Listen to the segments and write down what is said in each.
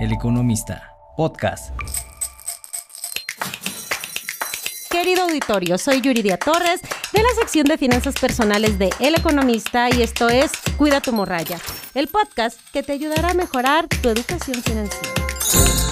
El Economista, podcast. Querido auditorio, soy Yuridia Torres de la sección de finanzas personales de El Economista y esto es Cuida tu morralla, el podcast que te ayudará a mejorar tu educación financiera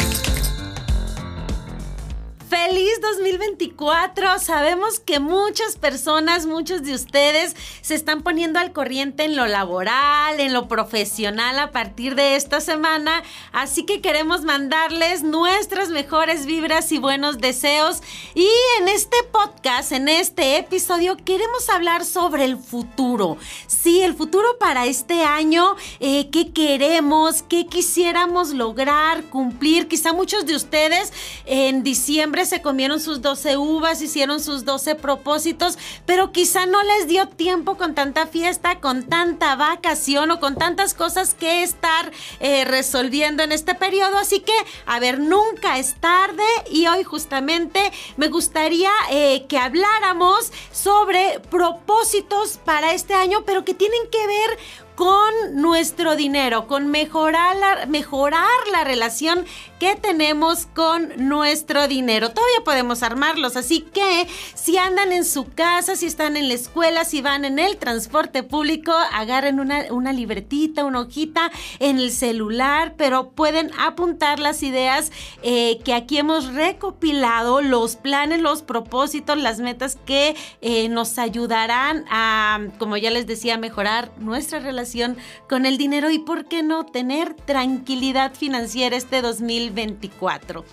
feliz 2024. Sabemos que muchas personas, muchos de ustedes se están poniendo al corriente en lo laboral, en lo profesional a partir de esta semana. Así que queremos mandarles nuestras mejores vibras y buenos deseos. Y en este podcast, en este episodio, queremos hablar sobre el futuro. Sí, el futuro para este año, eh, qué queremos, qué quisiéramos lograr, cumplir. Quizá muchos de ustedes en diciembre se comieron sus 12 uvas, hicieron sus 12 propósitos, pero quizá no les dio tiempo con tanta fiesta, con tanta vacación o con tantas cosas que estar eh, resolviendo en este periodo. Así que, a ver, nunca es tarde y hoy justamente me gustaría eh, que habláramos sobre propósitos para este año, pero que tienen que ver con nuestro dinero, con mejorar la, mejorar la relación que tenemos con nuestro dinero. Todavía podemos armarlos, así que si andan en su casa, si están en la escuela, si van en el transporte público, agarren una, libretita, una hojita en el celular, pero pueden apuntar las ideas eh, que aquí hemos recopilado, los planes, los propósitos, las metas que eh, nos ayudarán a, como ya les decía, mejorar nuestra relación con el dinero y por qué no tener tranquilidad financiera este 2024.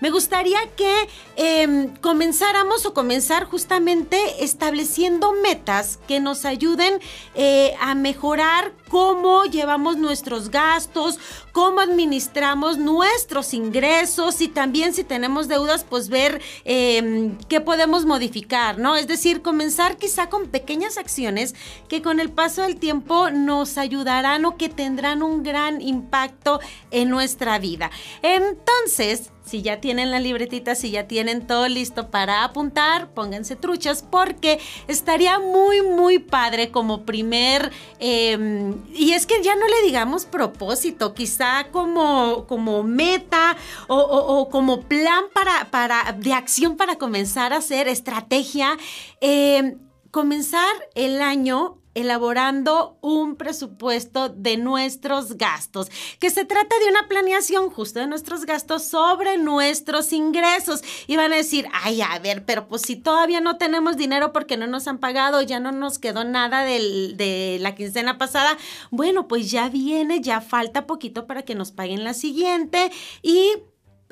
Me gustaría que em, comenzáramos o comenzar justamente estableciendo metas que nos ayuden eh, a mejorar cómo llevamos nuestros gastos, cómo administramos nuestros ingresos y también si tenemos deudas, pues ver em, qué podemos modificar, ¿no? Es decir, comenzar quizá con pequeñas acciones que con el paso del tiempo nos ayudarán o que tendrán un gran impacto en nuestra vida. Entonces, si ya tienen la libretita, si ya tienen todo listo para apuntar, pónganse truchas porque estaría muy, muy padre como primer... Em, y es que ya no le digamos propósito, quizá como, como meta o, como plan para, para, de acción para comenzar a hacer estrategia. Em, comenzar el año elaborando un presupuesto de nuestros gastos, que se trata de una planeación justo de nuestros gastos sobre nuestros ingresos. Y van a decir, ay, a ver, pero pues si todavía no tenemos dinero porque no nos han pagado, ya no nos quedó nada de la quincena pasada, bueno, pues ya viene, ya falta poquito para que nos paguen la siguiente y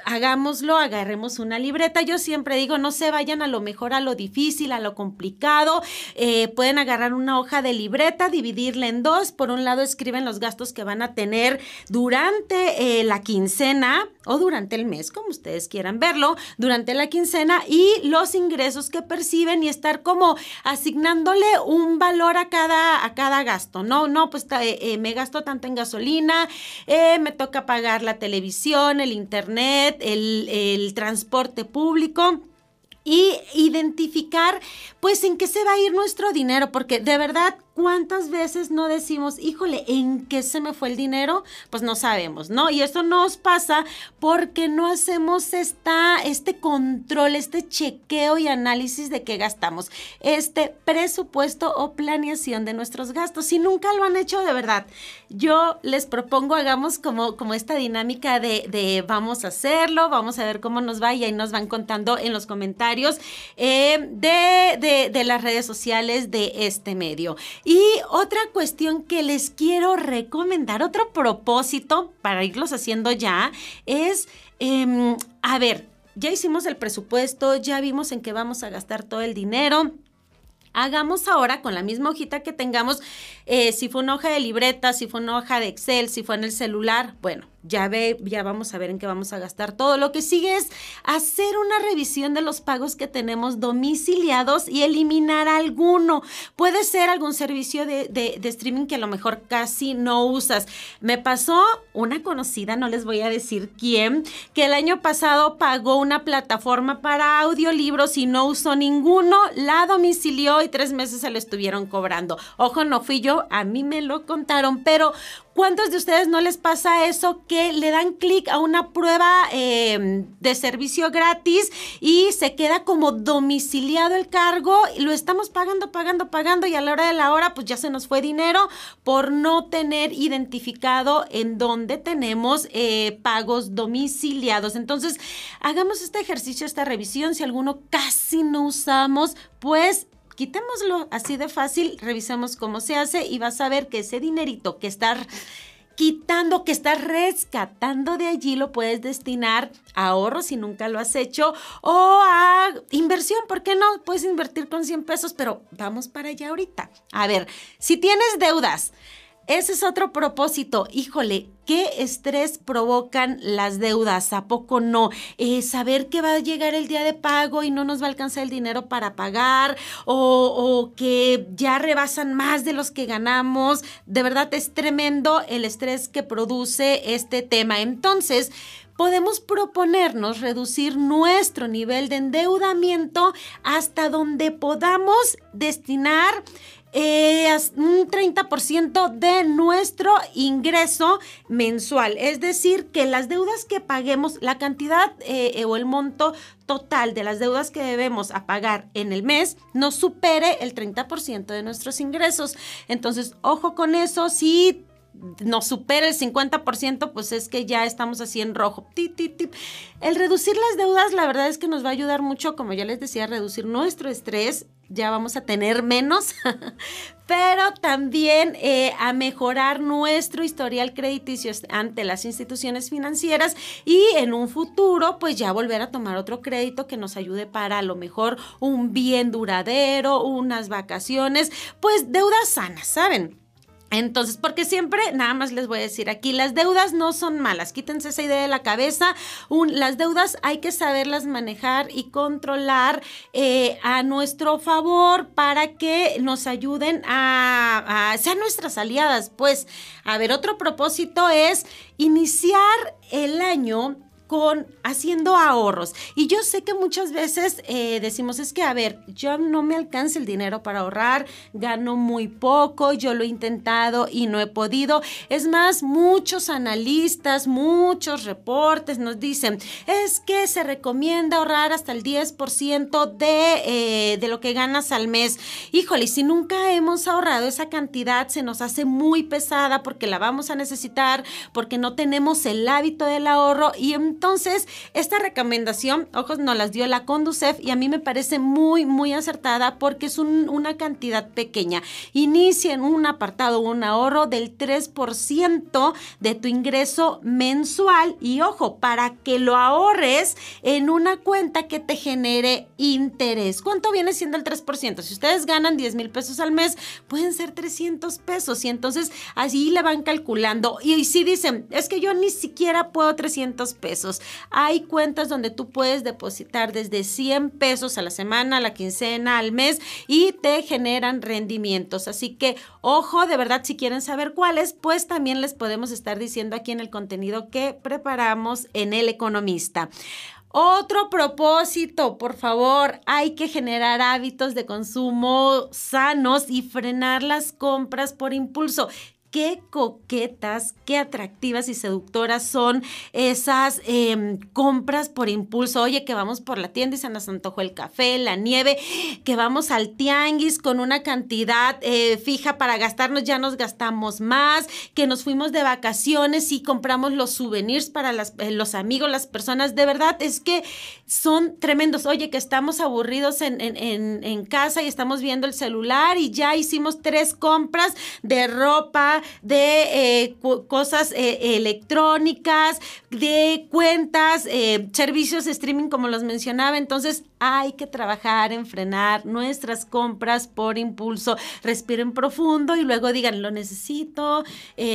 hagámoslo, agarremos una libreta. Yo siempre digo, no se vayan a lo mejor a lo difícil, a lo complicado. Eh, pueden agarrar una hoja de libreta, dividirla en dos. Por un lado escriben los gastos que van a tener durante eh, la quincena o durante el mes, como ustedes quieran verlo, durante la quincena y los ingresos que perciben y estar como asignándole un valor a cada, a cada gasto. No, no, pues eh, me gasto tanto en gasolina, me toca pagar la televisión, el internet el transporte público y identificar pues en qué se va a ir nuestro dinero, porque de verdad, ¿cuántas veces no decimos, híjole, en qué se me fue el dinero? Pues no sabemos, ¿no? Y eso nos pasa porque no hacemos esta, este control, este chequeo y análisis de qué gastamos, este presupuesto o planeación de nuestros gastos. Si nunca lo han hecho de verdad, yo les propongo hagamos como, como esta dinámica de, de vamos a hacerlo, vamos a ver cómo nos va y ahí nos van contando en los comentarios eh, de, las redes sociales de este medio. Y otra cuestión que les quiero recomendar, otro propósito para irlos haciendo ya, es, em, a ver, ya hicimos el presupuesto, ya vimos en qué vamos a gastar todo el dinero hagamos ahora con la misma hojita que tengamos, eh, si fue una hoja de libreta, si fue una hoja de Excel, si fue en el celular, bueno, ya ve, ya vamos a ver en qué vamos a gastar todo. Lo que sigue es hacer una revisión de los pagos que tenemos domiciliados y eliminar alguno. Puede ser algún servicio de, streaming que a lo mejor casi no usas. Me pasó una conocida, no les voy a decir quién, que el año pasado pagó una plataforma para audiolibros y no usó ninguno, la domicilió y tres meses se lo estuvieron cobrando. Ojo, no fui yo, a mí me lo contaron, pero ¿cuántos de ustedes no les pasa eso? Que le dan clic a una prueba em, de servicio gratis y se queda como domiciliado el cargo. Lo estamos pagando, pagando, pagando y a la hora de la hora pues ya se nos fue dinero por no tener identificado en dónde tenemos eh, pagos domiciliados. Entonces, hagamos este ejercicio, esta revisión. Si alguno casi no usamos, pues quitémoslo así de fácil, revisemos cómo se hace y vas a ver que ese dinerito que está quitando que estás rescatando de allí, lo puedes destinar a ahorro si nunca lo has hecho o a inversión, ¿por qué no? Puedes invertir con 100 pesos, pero vamos para allá ahorita. A ver, si tienes deudas, ese es otro propósito. Híjole, ¿qué estrés provocan las deudas? ¿A poco no? Eh, saber que va a llegar el día de pago y no nos va a alcanzar el dinero para pagar o que ya rebasan más de los que ganamos. De verdad es tremendo el estrés que produce este tema. Entonces, podemos proponernos reducir nuestro nivel de endeudamiento hasta donde podamos destinar eh, un 30% de nuestro ingreso mensual. Es decir, que las deudas que paguemos, la cantidad eh, eh, o el monto total de las deudas que debemos a pagar en el mes no supere el 30% de nuestros ingresos. Entonces, ojo con eso, si nos supera el 50%, pues es que ya estamos así en rojo. El reducir las deudas, la verdad es que nos va a ayudar mucho, como ya les decía, a reducir nuestro estrés. Ya vamos a tener menos, pero también eh, a mejorar nuestro historial crediticio ante las instituciones financieras y en un futuro pues ya volver a tomar otro crédito que nos ayude para a lo mejor un bien duradero, unas vacaciones, pues deudas sanas, ¿saben? Entonces, porque siempre, nada más les voy a decir aquí, las deudas no son malas, quítense esa idea de la cabeza, las deudas hay que saberlas manejar y controlar eh, a nuestro favor para que nos ayuden a, ser nuestras aliadas. Pues, a ver, otro propósito es iniciar el año con haciendo ahorros. Y yo sé que muchas veces eh, decimos, es que, a ver, yo no me alcanza el dinero para ahorrar, gano muy poco, yo lo he intentado y no he podido. Es más, muchos analistas, muchos reportes nos dicen, es que se recomienda ahorrar hasta el 10% de, eh, de lo que ganas al mes. Híjole, si nunca hemos ahorrado esa cantidad, se nos hace muy pesada porque la vamos a necesitar, porque no tenemos el hábito del ahorro y entonces, esta recomendación, ojos, nos las dio la Conducef y a mí me parece muy, muy acertada porque es una cantidad pequeña. Inicia en un apartado un ahorro del 3% de tu ingreso mensual y ojo, para que lo ahorres en una cuenta que te genere interés. ¿Cuánto viene siendo el 3%? Si ustedes ganan 10 mil pesos al mes, pueden ser 300 pesos y entonces así le van calculando. Y, y si dicen, es que yo ni siquiera puedo 300 pesos hay cuentas donde tú puedes depositar desde 100 pesos a la semana, a la quincena, al mes y te generan rendimientos. Así que, ojo, de verdad, si quieren saber cuáles, pues también les podemos estar diciendo aquí en el contenido que preparamos en El Economista. Otro propósito, por favor, hay que generar hábitos de consumo sanos y frenar las compras por impulso qué coquetas, qué atractivas y seductoras son esas em, compras por impulso. Oye, que vamos por la tienda y se nos antojó el café, la nieve, que vamos al tianguis con una cantidad eh, fija para gastarnos, ya nos gastamos más, que nos fuimos de vacaciones y compramos los souvenirs para eh, los amigos, las personas. De verdad, es que son tremendos. Oye, que estamos aburridos en casa y estamos viendo el celular y ya hicimos tres compras de ropa, de eh, cosas eh, electrónicas, de cuentas, eh, servicios streaming, como los mencionaba. Entonces, hay que trabajar en frenar nuestras compras por impulso. Respiren profundo y luego digan, lo necesito,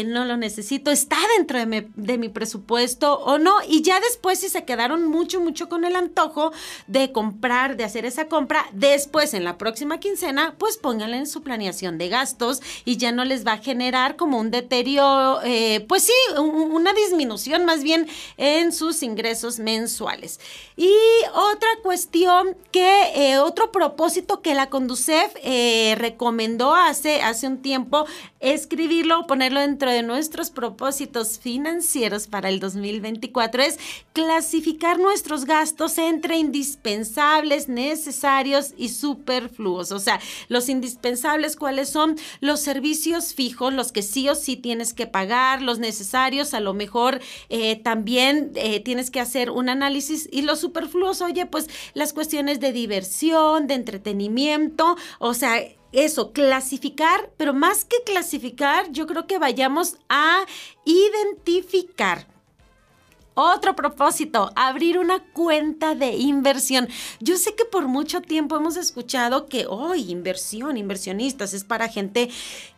no lo necesito, está dentro de mi, de mi presupuesto o no. Y ya después, si se quedaron mucho, mucho con el antojo de comprar, de hacer esa compra, después en la próxima quincena, pues pónganla en su planeación de gastos y ya no les va a generar como un deterioro, eh, pues sí, una disminución más bien en sus ingresos mensuales. Y otra cuestión que, eh, otro propósito que la Conducef eh, recomendó hace, hace un tiempo, escribirlo, o ponerlo dentro de nuestros propósitos financieros para el 2024 es clasificar nuestros gastos entre indispensables, necesarios y superfluos. O sea, los indispensables, ¿cuáles son? Los servicios fijos, los que sí o sí tienes que pagar, los necesarios, a lo mejor eh, también eh, tienes que hacer un análisis y lo superfluos, oye, pues las cuestiones de diversión, de entretenimiento, o sea, eso, clasificar, pero más que clasificar, yo creo que vayamos a identificar otro propósito, abrir una cuenta de inversión. Yo sé que por mucho tiempo hemos escuchado que hoy inversión, inversionistas es para gente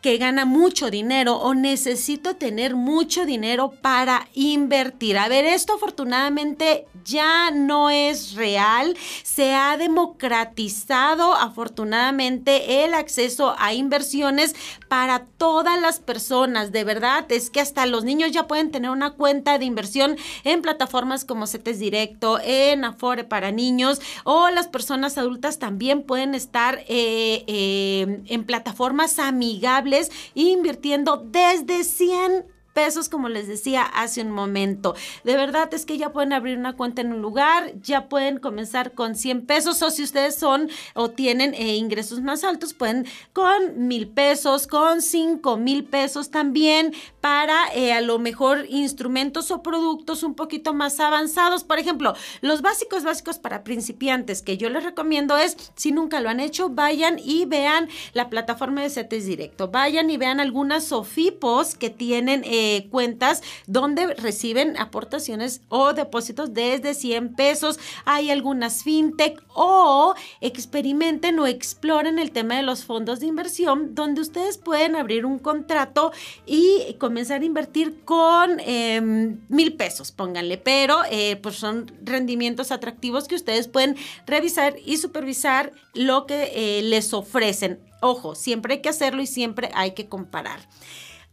que gana mucho dinero o necesito tener mucho dinero para invertir. A ver, esto afortunadamente ya no es real. Se ha democratizado afortunadamente el acceso a inversiones para todas las personas. De verdad, es que hasta los niños ya pueden tener una cuenta de inversión en plataformas como CETES Directo, en Afore para niños o las personas adultas también pueden estar eh, eh, en plataformas amigables invirtiendo desde 100 pesos, como les decía hace un momento. De verdad es que ya pueden abrir una cuenta en un lugar, ya pueden comenzar con 100 pesos o si ustedes son o tienen eh, ingresos más altos, pueden con mil pesos, con cinco mil pesos también para eh, a lo mejor instrumentos o productos un poquito más avanzados. Por ejemplo, los básicos básicos para principiantes que yo les recomiendo es, si nunca lo han hecho, vayan y vean la plataforma de CETES Directo, vayan y vean algunas SOFIPOS que tienen... Eh, eh, cuentas donde reciben aportaciones o depósitos desde 100 pesos. Hay algunas fintech o experimenten o exploren el tema de los fondos de inversión donde ustedes pueden abrir un contrato y comenzar a invertir con em, mil pesos, pónganle, pero eh, pues, son rendimientos atractivos que ustedes pueden revisar y supervisar lo que eh, les ofrecen. Ojo, siempre hay que hacerlo y siempre hay que comparar.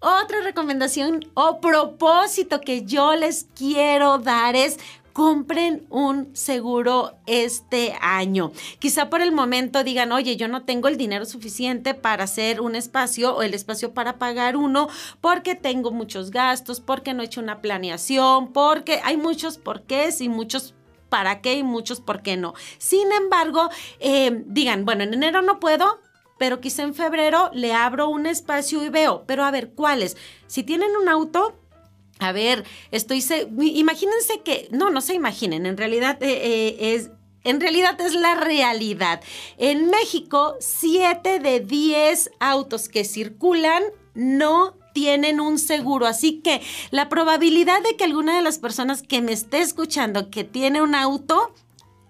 Otra recomendación o propósito que yo les quiero dar es compren un seguro este año. Quizá por el momento digan, oye, yo no tengo el dinero suficiente para hacer un espacio o el espacio para pagar uno porque tengo muchos gastos, porque no he hecho una planeación, porque hay muchos porqués y muchos para qué y muchos por qué no. Sin embargo, eh, digan, bueno, en enero no puedo, pero quizá en febrero le abro un espacio y veo, pero a ver, ¿cuáles? Si tienen un auto, a ver, estoy, se imagínense que, no, no se imaginen, en realidad eh, eh, es... En realidad es la realidad. En México, 7 de 10 autos que circulan no tienen un seguro. Así que la probabilidad de que alguna de las personas que me esté escuchando que tiene un auto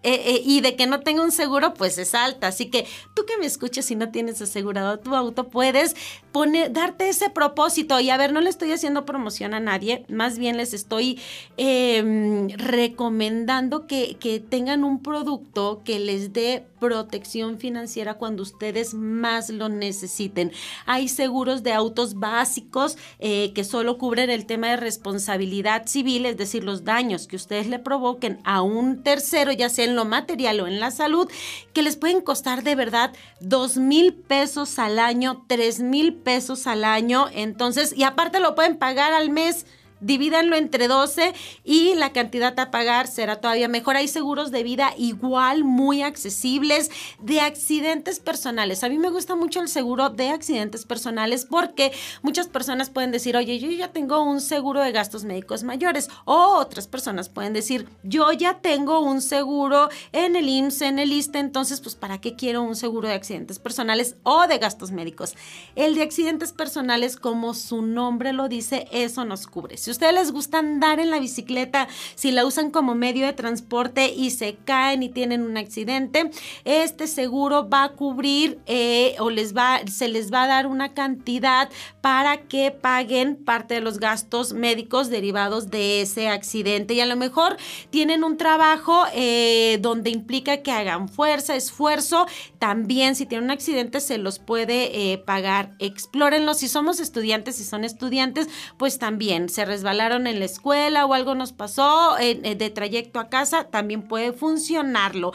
eh, eh, y de que no tenga un seguro, pues es alta. Así que tú que me escuchas si no tienes asegurado tu auto, puedes poner, darte ese propósito. Y a ver, no le estoy haciendo promoción a nadie, más bien les estoy em, recomendando que, tengan un producto que les dé protección financiera cuando ustedes más lo necesiten. Hay seguros de autos básicos eh, que solo cubren el tema de responsabilidad civil, es decir, los daños que ustedes le provoquen a un tercero, ya sea en lo material o en la salud, que les pueden costar de verdad dos mil pesos al año, tres mil pesos al año. Entonces, y aparte lo pueden pagar al mes divídanlo entre 12 y la cantidad a pagar será todavía mejor. Hay seguros de vida igual, muy accesibles, de accidentes personales. A mí me gusta mucho el seguro de accidentes personales porque muchas personas pueden decir, oye, yo ya tengo un seguro de gastos médicos mayores. O otras personas pueden decir, yo ya tengo un seguro en el IMSS, en el ISTE, entonces, pues, ¿para qué quiero un seguro de accidentes personales o de gastos médicos? El de accidentes personales, como su nombre lo dice, eso nos cubre ustedes les gusta andar en la bicicleta, si la usan como medio de transporte y se caen y tienen un accidente, este seguro va a cubrir eh, o les va, se les va a dar una cantidad para que paguen parte de los gastos médicos derivados de ese accidente. Y a lo mejor tienen un trabajo eh, donde implica que hagan fuerza, esfuerzo. También si tienen un accidente se los puede eh, pagar. Explórenlo. Si somos estudiantes, si son estudiantes, pues también se resbalaron en la escuela o algo nos pasó eh, eh, de trayecto a casa, también puede funcionarlo.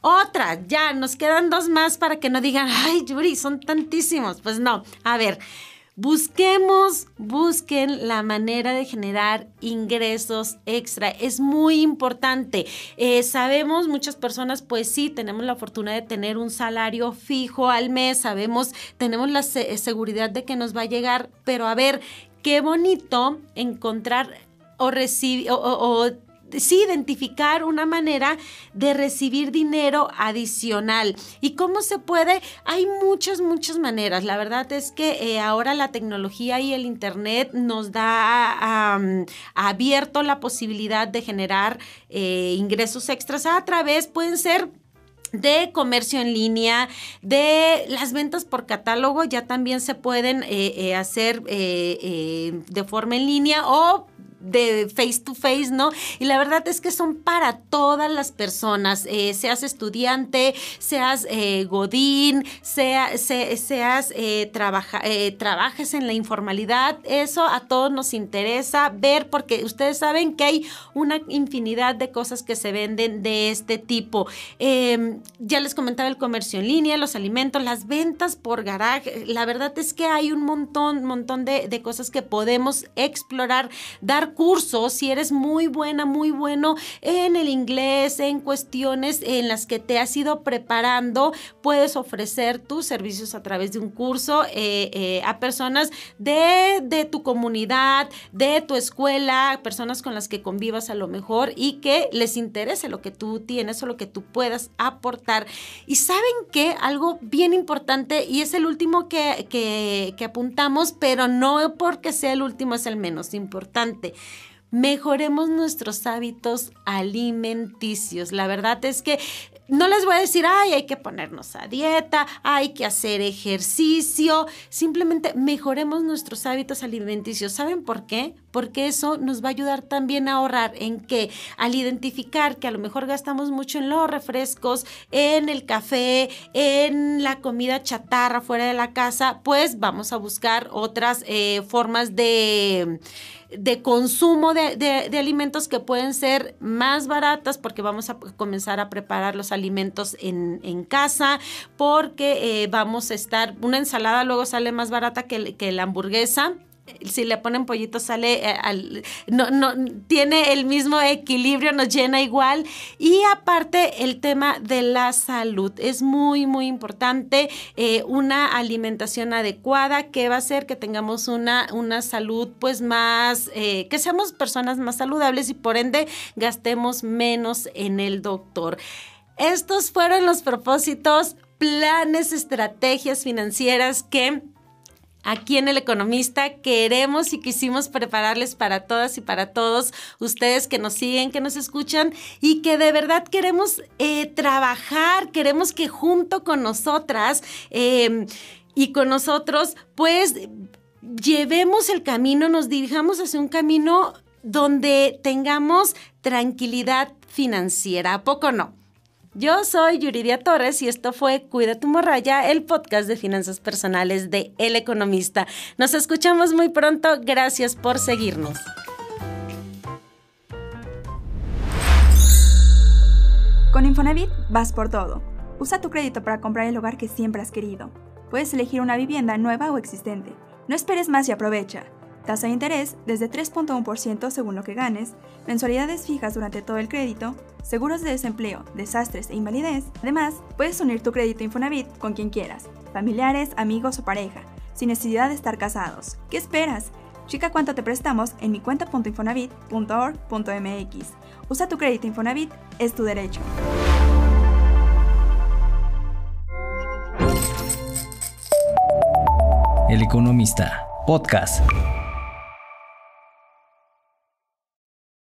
Otra, ya, nos quedan dos más para que no digan, ay, Yuri, son tantísimos. Pues no, a ver, busquemos, busquen la manera de generar ingresos extra. Es muy importante. Eh, sabemos, muchas personas, pues sí, tenemos la fortuna de tener un salario fijo al mes, sabemos, tenemos la seguridad de que nos va a llegar, pero a ver, qué bonito encontrar o recibir o, sí identificar una manera de recibir dinero adicional. ¿Y cómo se puede? Hay muchas, muchas maneras. La verdad es que eh, ahora la tecnología y el Internet nos da abierto la posibilidad de generar eh, ingresos extras a través, pueden ser de comercio en línea, de las ventas por catálogo, ya también se pueden eh, eh, hacer eh, de forma en línea o de face to face, ¿no? Y la verdad es que son para todas las personas, eh, seas estudiante, seas eh, godín, seas eh, trabaja, trabajes en la informalidad, eso a todos nos interesa ver porque ustedes saben que hay una infinidad de cosas que se venden de este tipo. Em, ya les comentaba el comercio en línea, los alimentos, las ventas por garaje, la verdad es que hay un montón, montón de, de cosas que podemos explorar, dar Curso, si eres muy buena, muy bueno en el inglés, en cuestiones en las que te has ido preparando, puedes ofrecer tus servicios a través de un curso eh, eh, a personas de, tu comunidad, de tu escuela, personas con las que convivas a lo mejor y que les interese lo que tú tienes o lo que tú puedas aportar. Y saben que algo bien importante, y es el último que apuntamos, pero no porque sea el último, es el menos importante mejoremos nuestros hábitos alimenticios. La verdad es que no les voy a decir, ay, hay que ponernos a dieta, hay que hacer ejercicio, simplemente mejoremos nuestros hábitos alimenticios. ¿Saben por qué? Porque eso nos va a ayudar también a ahorrar en que al identificar que a lo mejor gastamos mucho en los refrescos, en el café, en la comida chatarra fuera de la casa, pues vamos a buscar otras eh, formas de de consumo de, de, de, alimentos que pueden ser más baratas porque vamos a comenzar a preparar los alimentos en, en casa, porque eh, vamos a estar, una ensalada luego sale más barata que, que la hamburguesa si le ponen pollito sale eh, al, no, no, tiene el mismo equilibrio, nos llena igual. Y aparte el tema de la salud es muy, muy importante. Eh, una alimentación adecuada que va a hacer que tengamos una, una salud pues más, eh, que seamos personas más saludables y por ende gastemos menos en el doctor. Estos fueron los propósitos, planes, estrategias financieras que Aquí en El Economista queremos y quisimos prepararles para todas y para todos ustedes que nos siguen, que nos escuchan y que de verdad queremos eh, trabajar, queremos que junto con nosotras em, y con nosotros, pues llevemos el camino, nos dirijamos hacia un camino donde tengamos tranquilidad financiera. ¿A poco no? Yo soy Yuridia Torres y esto fue Cuida tu morraya, el podcast de finanzas personales de El Economista. Nos escuchamos muy pronto. Gracias por seguirnos. Con Infonavit vas por todo. Usa tu crédito para comprar el hogar que siempre has querido. Puedes elegir una vivienda nueva o existente. No esperes más y aprovecha. Tasa de interés desde 3.1% según lo que ganes, mensualidades fijas durante todo el crédito, seguros de desempleo, desastres e invalidez. Además, puedes unir tu crédito Infonavit con quien quieras, familiares, amigos o pareja, sin necesidad de estar casados. ¿Qué esperas? Chica cuánto te prestamos en mi cuenta.infonavit.org.mx. Usa tu crédito Infonavit, es tu derecho. El Economista, podcast.